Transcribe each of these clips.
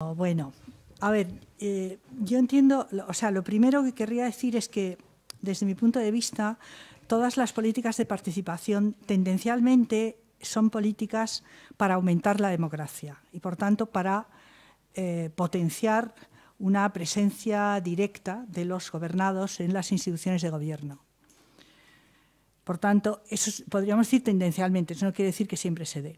Bueno, a ver, eh, yo entiendo, o sea, lo primero que querría decir es que, desde mi punto de vista, todas las políticas de participación tendencialmente son políticas para aumentar la democracia y, por tanto, para eh, potenciar una presencia directa de los gobernados en las instituciones de gobierno. Por tanto, eso podríamos decir tendencialmente, eso no quiere decir que siempre se dé.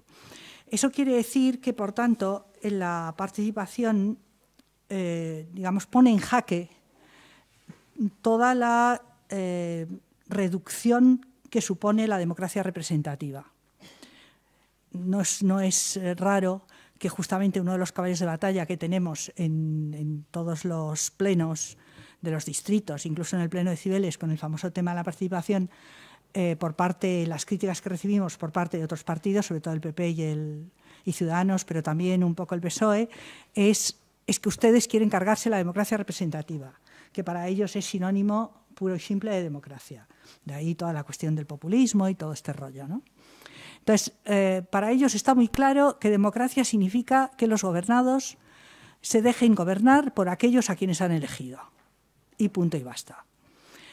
Eso quiere decir que, por tanto, en la participación, eh, digamos, pone en jaque toda la eh, reducción que supone la democracia representativa. No es, eh, raro que justamente uno de los caballos de batalla que tenemos en, todos los plenos de los distritos, incluso en el pleno de Cibeles, con el famoso tema de la participación, eh, por parte, las críticas que recibimos por parte de otros partidos, sobre todo el PP y, Ciudadanos, pero también un poco el PSOE, es, que ustedes quieren cargarse la democracia representativa, que para ellos es sinónimo puro y simple de democracia. De ahí toda la cuestión del populismo y todo este rollo. Entonces, eh, para ellos está muy claro que democracia significa que los gobernados se dejen gobernar por aquellos a quienes han elegido. Y punto y basta.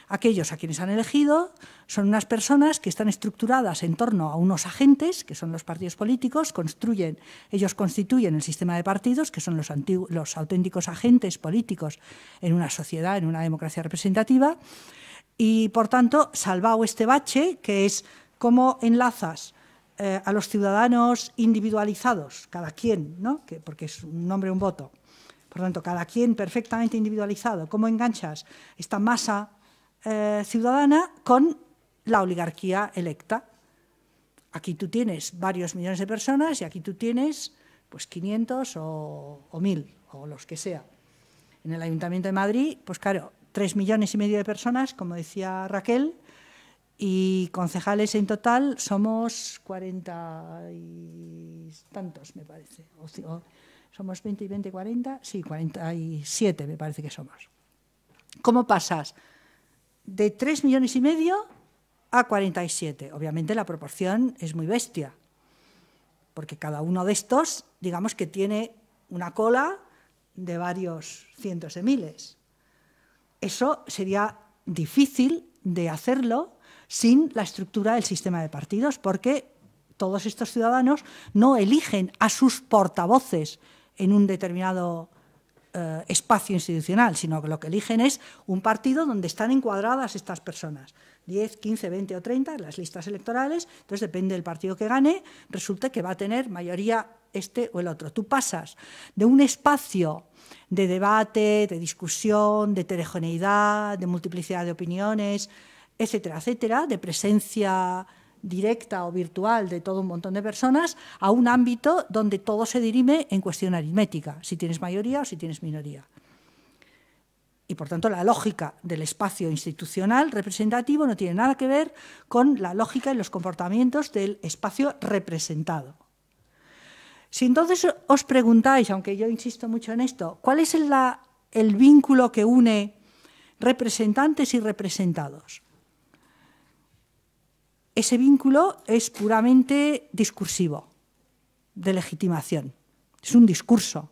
Aquellos a quienes han elegido son unas personas que están estructuradas en torno a unos agentes, que son los partidos políticos, construyen, ellos constituyen el sistema de partidos, que son los, auténticos agentes políticos en una sociedad, en una democracia representativa, y por tanto, salvado este bache, que es cómo enlazas eh, a los ciudadanos individualizados, cada quien, porque es un nombre, un voto. Por tanto, cada quien perfectamente individualizado. ¿Cómo enganchas esta masa eh, ciudadana con la oligarquía electa. Aquí tú tienes varios millones de personas y aquí tú tienes pues 500 o, o 1.000 o los que sea. En el Ayuntamiento de Madrid, pues claro, 3 millones y medio de personas, como decía Raquel, y concejales en total somos 40 y tantos, me parece. somos 20 y 20, 40, sí, 47 me parece que somos. ¿Cómo pasas? de 3 millones y medio a 47. Obviamente la proporción es muy bestia, porque cada uno de estos, digamos que tiene una cola de varios cientos de miles. Eso sería difícil de hacerlo sin la estructura del sistema de partidos, porque todos estos ciudadanos no eligen a sus portavoces en un determinado eh, espacio institucional, sino que lo que eligen es un partido donde están encuadradas estas personas. 10, 15, 20 o 30 en las listas electorales, entonces depende del partido que gane, resulta que va a tener mayoría este o el otro. Tú pasas de un espacio de debate, de discusión, de heterogeneidad, de multiplicidad de opiniones, etcétera, etcétera, de presencia directa o virtual de todo un montón de personas a un ámbito donde todo se dirime en cuestión aritmética, si tienes mayoría o si tienes minoría. Y por tanto, la lógica del espacio institucional representativo no tiene nada que ver con la lógica y los comportamientos del espacio representado. Si entonces os preguntáis, aunque yo insisto mucho en esto, ¿cuál es el, el vínculo que une representantes y representados? ese vínculo es puramente discursivo, de legitimación. Es un discurso,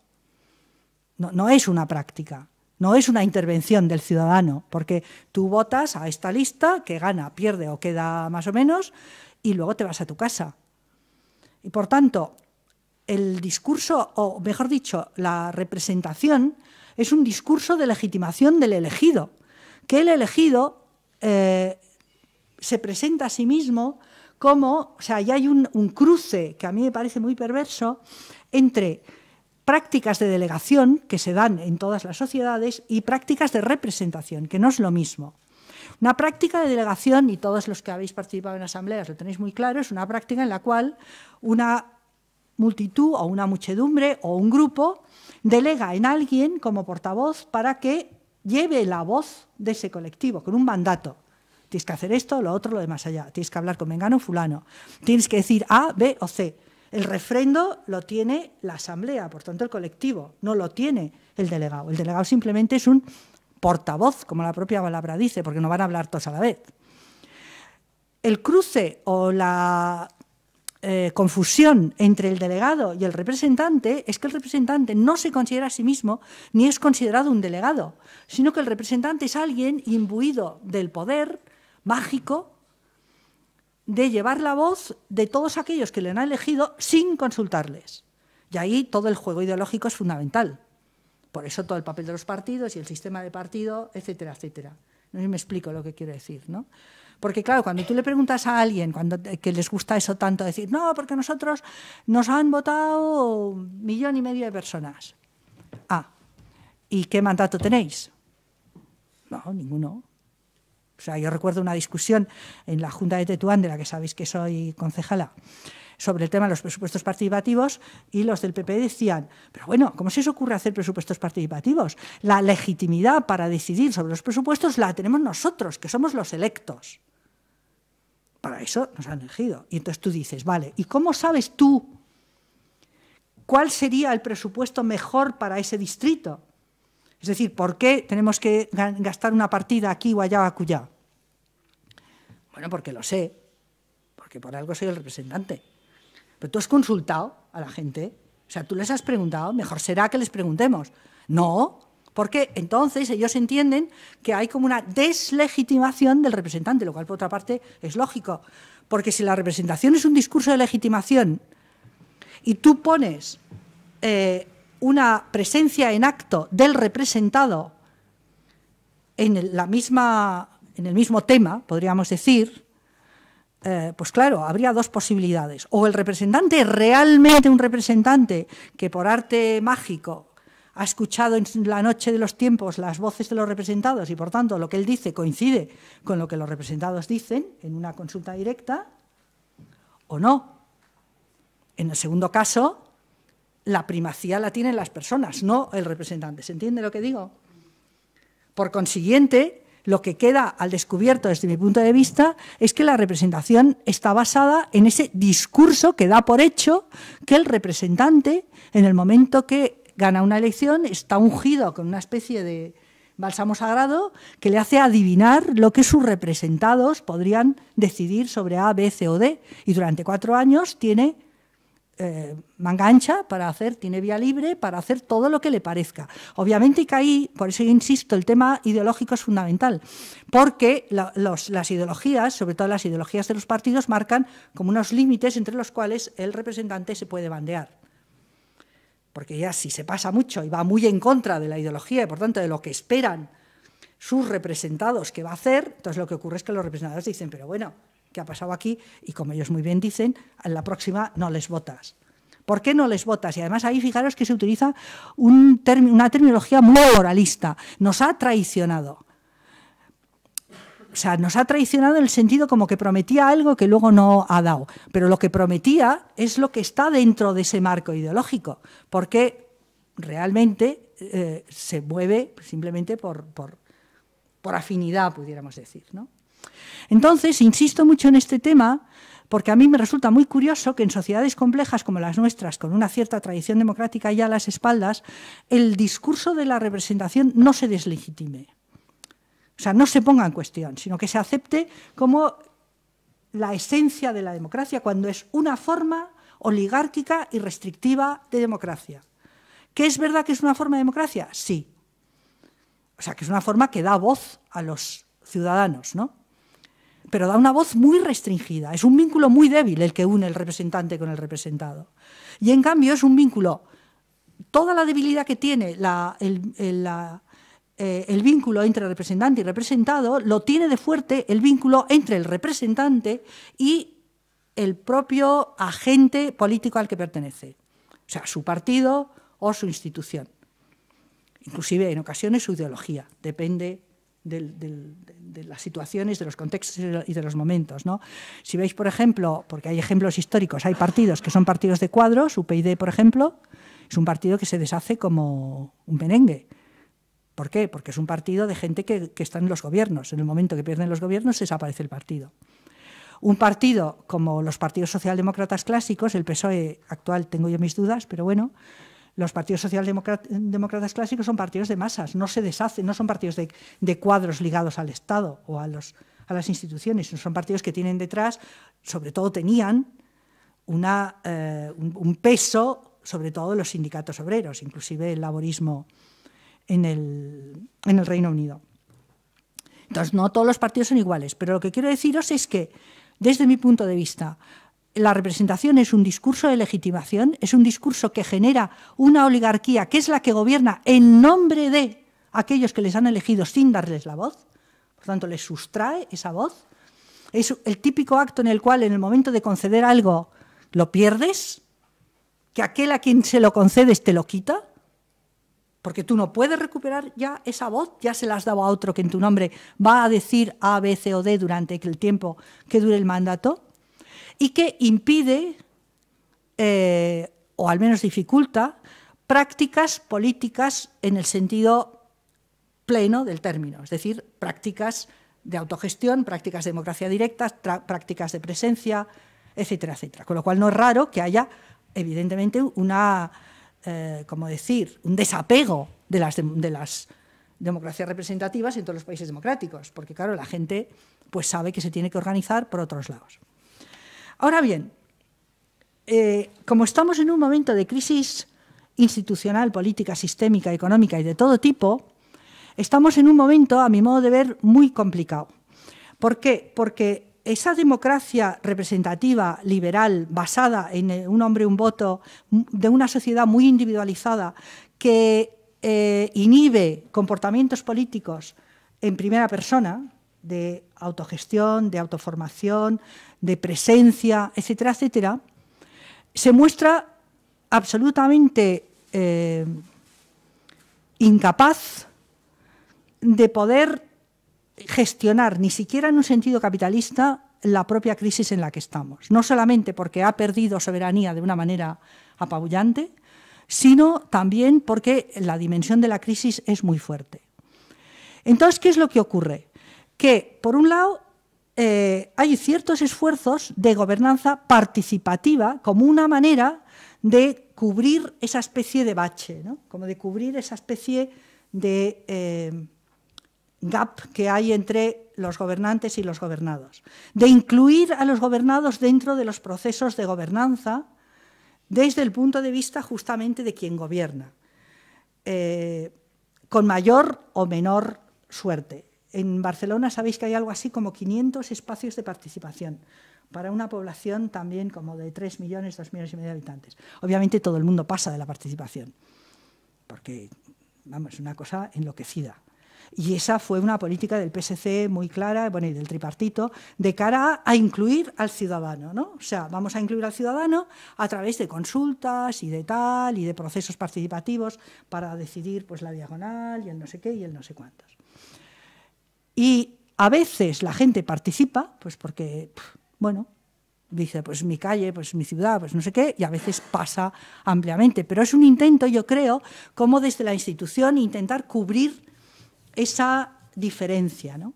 no, es una práctica. No es una intervención del ciudadano, porque tú votas a esta lista que gana, pierde o queda más o menos, y luego te vas a tu casa. Y por tanto, el discurso, o mejor dicho, la representación, es un discurso de legitimación del elegido, que el elegido eh, se presenta a sí mismo como, o sea, ya hay un, un cruce que a mí me parece muy perverso entre prácticas de delegación que se dan en todas las sociedades y prácticas de representación, que no es lo mismo. Una práctica de delegación, y todos los que habéis participado en asambleas lo tenéis muy claro, es una práctica en la cual una multitud o una muchedumbre o un grupo delega en alguien como portavoz para que lleve la voz de ese colectivo, con un mandato. Tienes que hacer esto, lo otro, lo demás allá. Tienes que hablar con Mengano, fulano. Tienes que decir A, B o C. El refrendo lo tiene la asamblea, por tanto el colectivo, no lo tiene el delegado. El delegado simplemente es un portavoz, como la propia palabra dice, porque no van a hablar todos a la vez. El cruce o la eh, confusión entre el delegado y el representante es que el representante no se considera a sí mismo ni es considerado un delegado, sino que el representante es alguien imbuido del poder, mágico de llevar la voz de todos aquellos que le han elegido sin consultarles. Y ahí todo el juego ideológico es fundamental. Por eso todo el papel de los partidos y el sistema de partido, etcétera, etcétera. No me explico lo que quiero decir, ¿no? Porque claro, cuando tú le preguntas a alguien cuando, que les gusta eso tanto, decir, no, porque nosotros nos han votado un millón y medio de personas. Ah, ¿y qué mandato tenéis? No, ninguno. O sea, yo recuerdo una discusión en la Junta de Tetuán, de la que sabéis que soy concejala, sobre el tema de los presupuestos participativos y los del PP decían, pero bueno, ¿cómo se os ocurre hacer presupuestos participativos? La legitimidad para decidir sobre los presupuestos la tenemos nosotros, que somos los electos. Para eso nos han elegido. Y entonces tú dices, vale, ¿y cómo sabes tú cuál sería el presupuesto mejor para ese distrito? Es decir, ¿por qué tenemos que gastar una partida aquí o allá o acullá? Bueno, porque lo sé, porque por algo soy el representante. Pero tú has consultado a la gente, o sea, tú les has preguntado, mejor será que les preguntemos. No, porque entonces ellos entienden que hay como una deslegitimación del representante, lo cual por otra parte es lógico, porque si la representación es un discurso de legitimación y tú pones eh, una presencia en acto del representado en, el mismo tema, podríamos decir, eh, pues claro, habría dos posibilidades. O el representante, realmente un representante que por arte mágico ha escuchado en la noche de los tiempos las voces de los representados y por tanto lo que él dice coincide con lo que los representados dicen en una consulta directa, o no. En el segundo caso, la primacía la tienen las personas, no el representante. ¿Se entiende lo que digo? Por consiguiente, lo que queda al descubierto desde mi punto de vista es que la representación está basada en ese discurso que da por hecho que el representante, en el momento que gana una elección, está ungido con una especie de bálsamo sagrado que le hace adivinar lo que sus representados podrían decidir sobre A, B, C o D. Y durante cuatro años tiene eh, manga ancha para hacer, tiene vía libre para hacer todo lo que le parezca. Obviamente que ahí, por eso insisto, el tema ideológico es fundamental, porque las ideologías, sobre todo las ideologías de los partidos, marcan como unos límites entre los cuales el representante se puede bandear. Porque ya si se pasa mucho y va muy en contra de la ideología y por tanto de lo que esperan sus representados que va a hacer, entonces lo que ocurre es que los representados dicen, pero bueno, que ha pasado aquí, y como ellos muy bien dicen, en la próxima no les votas. ¿Por qué no les votas? Y además ahí fijaros que se utiliza una terminología muy moralista. Nos ha traicionado. O sea, nos ha traicionado en el sentido como que prometía algo que luego no ha dado. Pero lo que prometía es lo que está dentro de ese marco ideológico. Porque realmente eh, se mueve simplemente por, por, por afinidad, pudiéramos decir, ¿no? Entonces, insisto mucho en este tema porque a mí me resulta muy curioso que en sociedades complejas como las nuestras, con una cierta tradición democrática ya a las espaldas, el discurso de la representación no se deslegitime. O sea, no se ponga en cuestión, sino que se acepte como la esencia de la democracia cuando es una forma oligárquica y restrictiva de democracia. ¿Qué es verdad que es una forma de democracia? Sí. O sea, que es una forma que da voz a los ciudadanos, ¿no? pero da una voz muy restringida. Es un vínculo muy débil el que une el representante con el representado. Y en cambio es un vínculo, toda la debilidad que tiene el, eh, el vínculo entre representante y representado, lo tiene de fuerte el vínculo entre el representante y el propio agente político al que pertenece, o sea, su partido o su institución, inclusive en ocasiones su ideología, depende de las situaciones, de los contextos y de los momentos. ¿no? Si veis, por ejemplo, porque hay ejemplos históricos, hay partidos que son partidos de cuadros, UPyD, por ejemplo, es un partido que se deshace como un merengue. ¿Por qué? Porque es un partido de gente que, que está en los gobiernos. En el momento que pierden los gobiernos, desaparece el partido. Un partido como los partidos socialdemócratas clásicos, el PSOE actual tengo yo mis dudas, pero bueno, los partidos socialdemócratas clásicos son partidos de masas, no se deshacen, no son partidos de, cuadros ligados al Estado o a, las instituciones, son partidos que tienen detrás, sobre todo tenían, una, eh, un, peso, sobre todo los sindicatos obreros, inclusive el laborismo en el Reino Unido. Entonces, no todos los partidos son iguales, pero lo que quiero deciros es que, desde mi punto de vista, la representación es un discurso de legitimación, es un discurso que genera una oligarquía que es la que gobierna en nombre de aquellos que les han elegido sin darles la voz, por tanto les sustrae esa voz. Es el típico acto en el cual en el momento de conceder algo lo pierdes, que aquel a quien se lo concedes te lo quita, porque tú no puedes recuperar ya esa voz, ya se la has dado a otro que en tu nombre va a decir A, B, C o D durante el tiempo que dure el mandato y que impide, eh, o al menos dificulta, prácticas políticas en el sentido pleno del término, es decir, prácticas de autogestión, prácticas de democracia directa, prácticas de presencia, etcétera, etcétera. Con lo cual no es raro que haya, evidentemente, una, eh, como decir, un desapego de las, las democracias representativas en todos los países democráticos, porque claro, la gente pues sabe que se tiene que organizar por otros lados. Ahora bien, eh, como estamos en un momento de crisis institucional, política, sistémica, económica y de todo tipo, estamos en un momento, a mi modo de ver, muy complicado. ¿Por qué? Porque esa democracia representativa, liberal, basada en eh, un hombre, un voto, de una sociedad muy individualizada, que eh, inhibe comportamientos políticos en primera persona, de autogestión, de autoformación, de presencia, etcétera, etcétera, se muestra absolutamente eh, incapaz de poder gestionar, ni siquiera en un sentido capitalista, la propia crisis en la que estamos. No solamente porque ha perdido soberanía de una manera apabullante, sino también porque la dimensión de la crisis es muy fuerte. Entonces, ¿qué es lo que ocurre? que, por un lado, eh, hay ciertos esfuerzos de gobernanza participativa como una manera de cubrir esa especie de bache, como de cubrir esa especie de eh, gap que hay entre los gobernantes y los gobernados, de incluir a los gobernados dentro de los procesos de gobernanza desde el punto de vista justamente de quien gobierna, eh, con mayor o menor suerte. En Barcelona sabéis que hay algo así como 500 espacios de participación para una población también como de 3 millones, 2 millones y medio de habitantes. Obviamente todo el mundo pasa de la participación, porque vamos, es una cosa enloquecida. Y esa fue una política del PSC muy clara, bueno, y del tripartito, de cara a incluir al ciudadano, ¿no? O sea, vamos a incluir al ciudadano a través de consultas y de tal, y de procesos participativos para decidir pues la diagonal y el no sé qué y el no sé cuántos. Y a veces la gente participa, pues porque, bueno, dice, pues mi calle, pues mi ciudad, pues no sé qué, y a veces pasa ampliamente. Pero es un intento, yo creo, como desde la institución intentar cubrir esa diferencia, ¿no?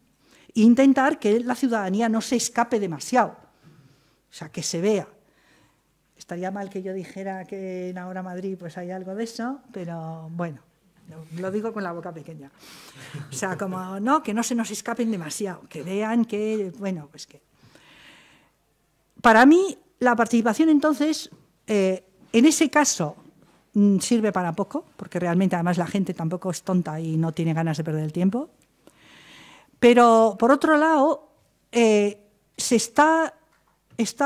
intentar que la ciudadanía no se escape demasiado, o sea, que se vea. Estaría mal que yo dijera que en Ahora Madrid pues hay algo de eso, pero bueno. Lo digo con la boca pequeña. O sea, como, no, que no se nos escapen demasiado, que vean que, bueno, pues que... Para mí, la participación entonces, eh, en ese caso, mm, sirve para poco, porque realmente además la gente tampoco es tonta y no tiene ganas de perder el tiempo. Pero, por otro lado, eh, se está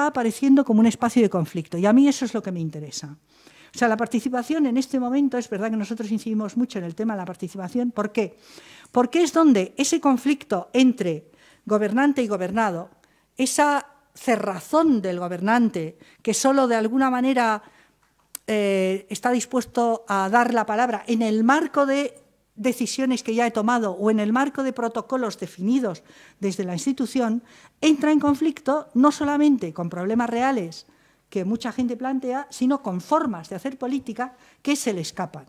apareciendo como un espacio de conflicto, y a mí eso es lo que me interesa. O sea, la participación en este momento, es verdad que nosotros incidimos mucho en el tema de la participación, ¿por qué? Porque es donde ese conflicto entre gobernante y gobernado, esa cerrazón del gobernante, que solo de alguna manera eh, está dispuesto a dar la palabra en el marco de decisiones que ya he tomado o en el marco de protocolos definidos desde la institución, entra en conflicto no solamente con problemas reales que mucha gente plantea, sino con formas de hacer política que se le escapan.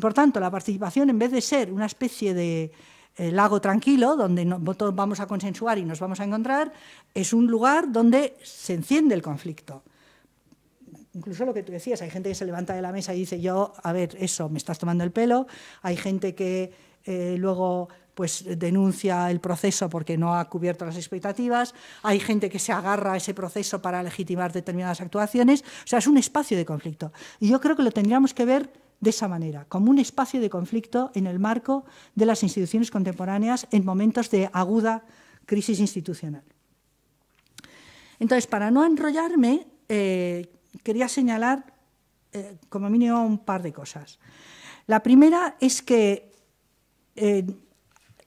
Por tanto, la participación, en vez de ser una especie de eh, lago tranquilo, donde todos vamos a consensuar y nos vamos a encontrar, es un lugar donde se enciende el conflicto. Incluso lo que tú decías, hay gente que se levanta de la mesa y dice, yo, a ver, eso, me estás tomando el pelo, hay gente que eh, luego pues denuncia el proceso porque no ha cubierto las expectativas, hay gente que se agarra a ese proceso para legitimar determinadas actuaciones, o sea, es un espacio de conflicto. Y yo creo que lo tendríamos que ver de esa manera, como un espacio de conflicto en el marco de las instituciones contemporáneas en momentos de aguda crisis institucional. Entonces, para no enrollarme, eh, quería señalar eh, como mínimo un par de cosas. La primera es que eh,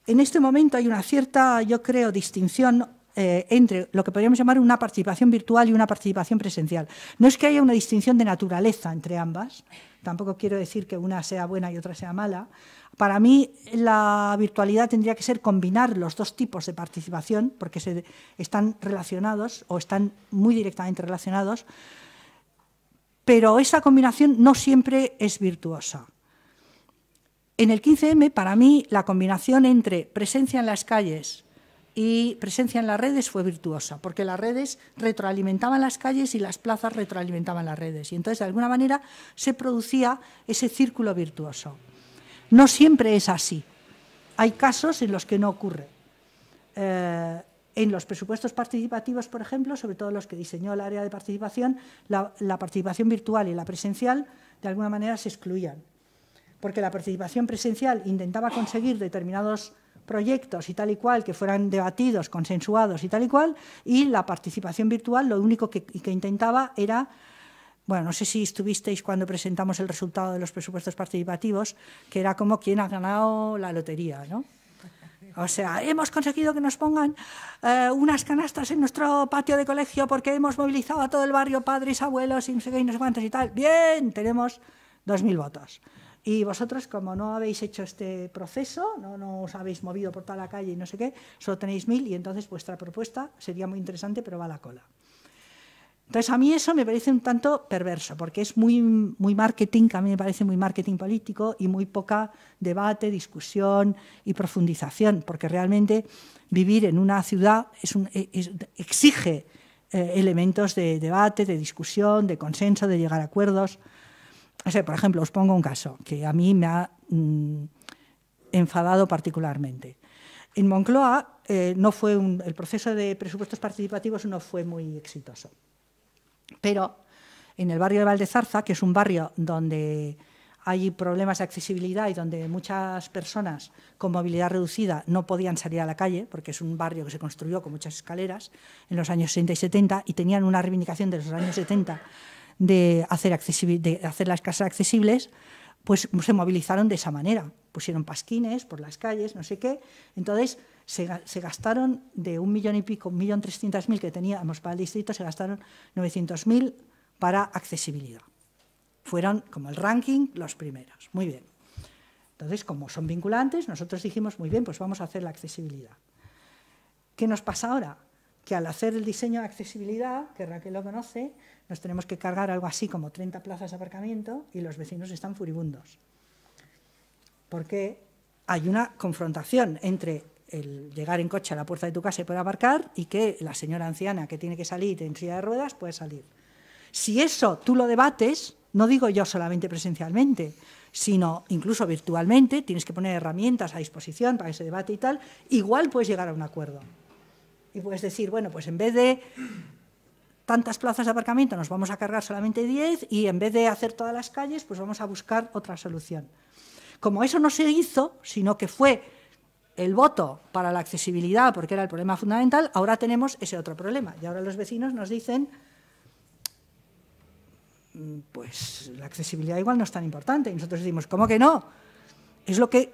en este momento hay una cierta, yo creo, distinción eh, entre lo que podríamos llamar una participación virtual y una participación presencial. No es que haya una distinción de naturaleza entre ambas, tampoco quiero decir que una sea buena y otra sea mala. Para mí la virtualidad tendría que ser combinar los dos tipos de participación, porque se, están relacionados o están muy directamente relacionados, pero esa combinación no siempre es virtuosa. En el 15M, para mí, la combinación entre presencia en las calles y presencia en las redes fue virtuosa, porque las redes retroalimentaban las calles y las plazas retroalimentaban las redes. Y entonces, de alguna manera, se producía ese círculo virtuoso. No siempre es así. Hay casos en los que no ocurre. Eh, en los presupuestos participativos, por ejemplo, sobre todo los que diseñó el área de participación, la, la participación virtual y la presencial, de alguna manera, se excluían porque la participación presencial intentaba conseguir determinados proyectos y tal y cual que fueran debatidos, consensuados y tal y cual, y la participación virtual lo único que, intentaba era bueno, no sé si estuvisteis cuando presentamos el resultado de los presupuestos participativos, que era como quien ha ganado la lotería, ¿no? O sea, hemos conseguido que nos pongan eh, unas canastas en nuestro patio de colegio porque hemos movilizado a todo el barrio, padres, abuelos, y no sé qué, y no sé cuántos y tal. Bien, tenemos 2.000 votos. Y vosotros, como no habéis hecho este proceso, no, os habéis movido por toda la calle y no sé qué, solo tenéis mil y entonces vuestra propuesta sería muy interesante, pero va a la cola. Entonces, a mí eso me parece un tanto perverso, porque es muy, muy marketing, a mí me parece muy marketing político y muy poca debate, discusión y profundización, porque realmente vivir en una ciudad e, exige eh, elementos de debate, de discusión, de consenso, de llegar a acuerdos por ejemplo, os pongo un caso que a mí me ha mm, enfadado particularmente. En Moncloa eh, no fue el proceso de presupuestos participativos no fue muy exitoso. Pero en el barrio de Valdezarza, que es un barrio donde hay problemas de accesibilidad y donde muchas personas con movilidad reducida no podían salir a la calle, porque es un barrio que se construyó con muchas escaleras en los años 60 y 70 y tenían una reivindicación de los años 70 de hacer, de hacer las casas accesibles, pues se movilizaron de esa manera. Pusieron pasquines por las calles, no sé qué. Entonces se, gastaron de un millón y pico, un millón trescientas mil que teníamos para el distrito, se gastaron novecientos mil para accesibilidad. Fueron como el ranking los primeros. Muy bien. Entonces, como son vinculantes, nosotros dijimos, muy bien, pues vamos a hacer la accesibilidad. ¿Qué nos pasa ahora? que al hacer el diseño de accesibilidad, que Raquel lo conoce, nos tenemos que cargar algo así como 30 plazas de aparcamiento y los vecinos están furibundos. Porque hay una confrontación entre el llegar en coche a la puerta de tu casa y poder aparcar y que la señora anciana que tiene que salir en silla de ruedas puede salir. Si eso tú lo debates, no digo yo solamente presencialmente, sino incluso virtualmente, tienes que poner herramientas a disposición para ese debate y tal, igual puedes llegar a un acuerdo. Y puedes decir, bueno, pues en vez de tantas plazas de aparcamiento nos vamos a cargar solamente 10 y en vez de hacer todas las calles, pues vamos a buscar otra solución. Como eso no se hizo, sino que fue el voto para la accesibilidad, porque era el problema fundamental, ahora tenemos ese otro problema. Y ahora los vecinos nos dicen, pues la accesibilidad igual no es tan importante. Y nosotros decimos, ¿cómo que no? Es lo que,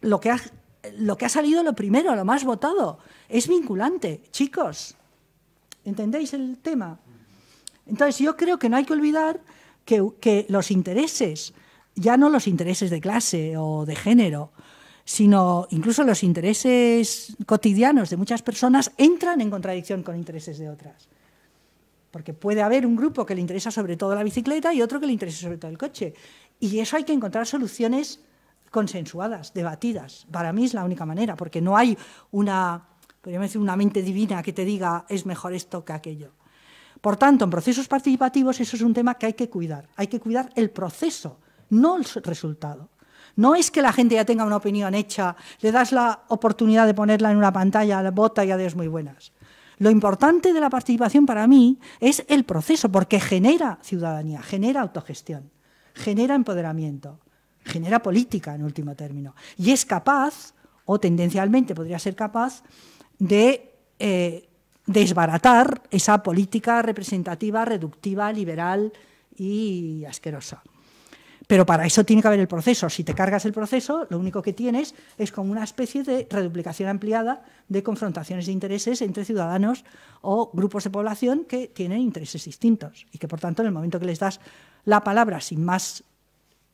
lo que ha lo que ha salido lo primero, lo más votado. Es vinculante, chicos. ¿Entendéis el tema? Entonces, yo creo que no hay que olvidar que, los intereses, ya no los intereses de clase o de género, sino incluso los intereses cotidianos de muchas personas entran en contradicción con intereses de otras. Porque puede haber un grupo que le interesa sobre todo la bicicleta y otro que le interesa sobre todo el coche. Y eso hay que encontrar soluciones consensuadas, debatidas. Para mí es la única manera, porque no hay una, decir, una mente divina que te diga es mejor esto que aquello. Por tanto, en procesos participativos eso es un tema que hay que cuidar. Hay que cuidar el proceso, no el resultado. No es que la gente ya tenga una opinión hecha, le das la oportunidad de ponerla en una pantalla, la bota y adiós muy buenas. Lo importante de la participación para mí es el proceso, porque genera ciudadanía, genera autogestión, genera empoderamiento genera política en último término. Y es capaz, o tendencialmente podría ser capaz, de eh, desbaratar esa política representativa, reductiva, liberal y asquerosa. Pero para eso tiene que haber el proceso. Si te cargas el proceso, lo único que tienes es como una especie de reduplicación ampliada de confrontaciones de intereses entre ciudadanos o grupos de población que tienen intereses distintos y que, por tanto, en el momento que les das la palabra sin más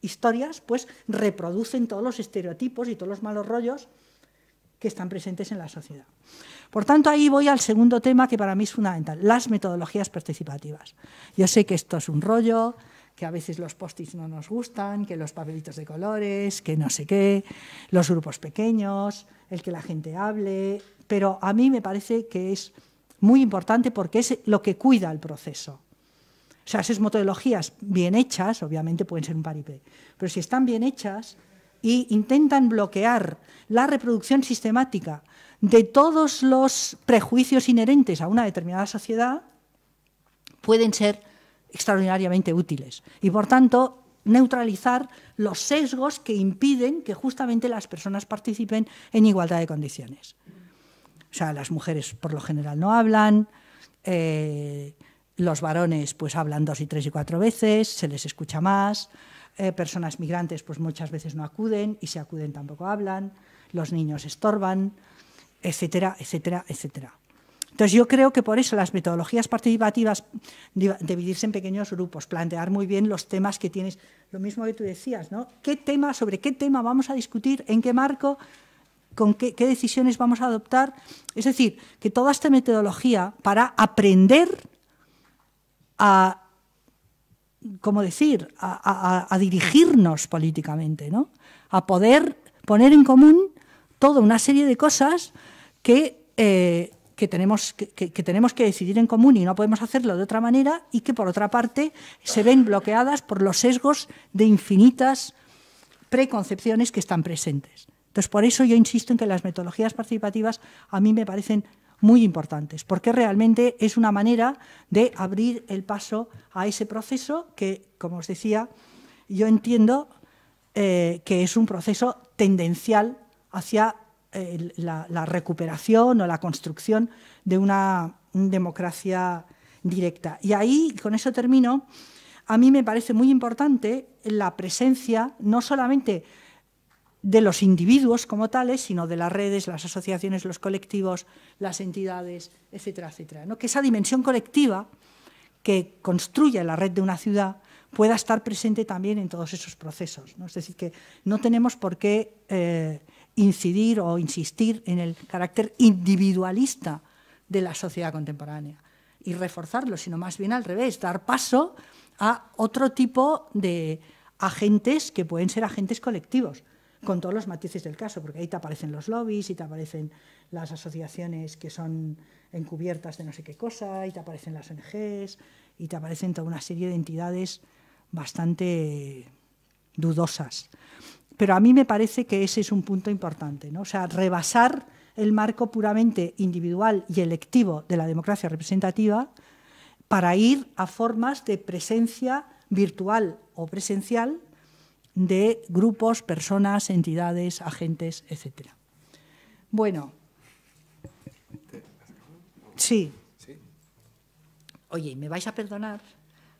historias, pues reproducen todos los estereotipos y todos los malos rollos que están presentes en la sociedad. Por tanto, ahí voy al segundo tema que para mí es fundamental, las metodologías participativas. Yo sé que esto es un rollo, que a veces los post-its no nos gustan, que los papelitos de colores, que no sé qué, los grupos pequeños, el que la gente hable, pero a mí me parece que es muy importante porque es lo que cuida el proceso. O sea, esas metodologías bien hechas, obviamente pueden ser un paripé, pero si están bien hechas e intentan bloquear la reproducción sistemática de todos los prejuicios inherentes a una determinada sociedad, pueden ser extraordinariamente útiles. Y por tanto, neutralizar los sesgos que impiden que justamente las personas participen en igualdad de condiciones. O sea, las mujeres por lo general no hablan, eh, los varones pues hablan dos y tres y cuatro veces, se les escucha más. Eh, personas migrantes pues muchas veces no acuden y si acuden tampoco hablan. Los niños estorban, etcétera, etcétera, etcétera. Entonces yo creo que por eso las metodologías participativas, dividirse en pequeños grupos, plantear muy bien los temas que tienes, lo mismo que tú decías, ¿no? ¿Qué tema, sobre qué tema vamos a discutir, en qué marco, con qué, qué decisiones vamos a adoptar? Es decir, que toda esta metodología para aprender a, decir?, a, dirigirnos políticamente, a poder poner en común toda una serie de cosas que, eh, tenemos, que, que, tenemos que decidir en común y no podemos hacerlo de otra manera y que, por otra parte, se ven bloqueadas por los sesgos de infinitas preconcepciones que están presentes. Entonces, por eso yo insisto en que las metodologías participativas a mí me parecen muy importantes, porque realmente es una manera de abrir el paso a ese proceso que, como os decía, yo entiendo eh, que es un proceso tendencial hacia eh, la, la, recuperación o la construcción de una democracia directa. Y ahí, con eso termino, a mí me parece muy importante la presencia no solamente de los individuos como tales, sino de las redes, las asociaciones, los colectivos, las entidades, etcétera, etcétera. ¿no? Que esa dimensión colectiva que construye la red de una ciudad pueda estar presente también en todos esos procesos. Es decir, que no tenemos por qué eh, incidir o insistir en el carácter individualista de la sociedad contemporánea y reforzarlo, sino más bien al revés, dar paso a otro tipo de agentes que pueden ser agentes colectivos con todos los matices del caso, porque ahí te aparecen los lobbies y te aparecen las asociaciones que son encubiertas de no sé qué cosa, y te aparecen las ONGs, y te aparecen toda una serie de entidades bastante dudosas. Pero a mí me parece que ese es un punto importante, ¿no? O sea, rebasar el marco puramente individual y electivo de la democracia representativa para ir a formas de presencia virtual o presencial de grupos, personas, entidades, agentes, etcétera. Bueno. Sí. Oye, me vais a perdonar,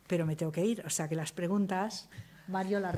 pero me tengo que ir. O sea que las preguntas, Mario las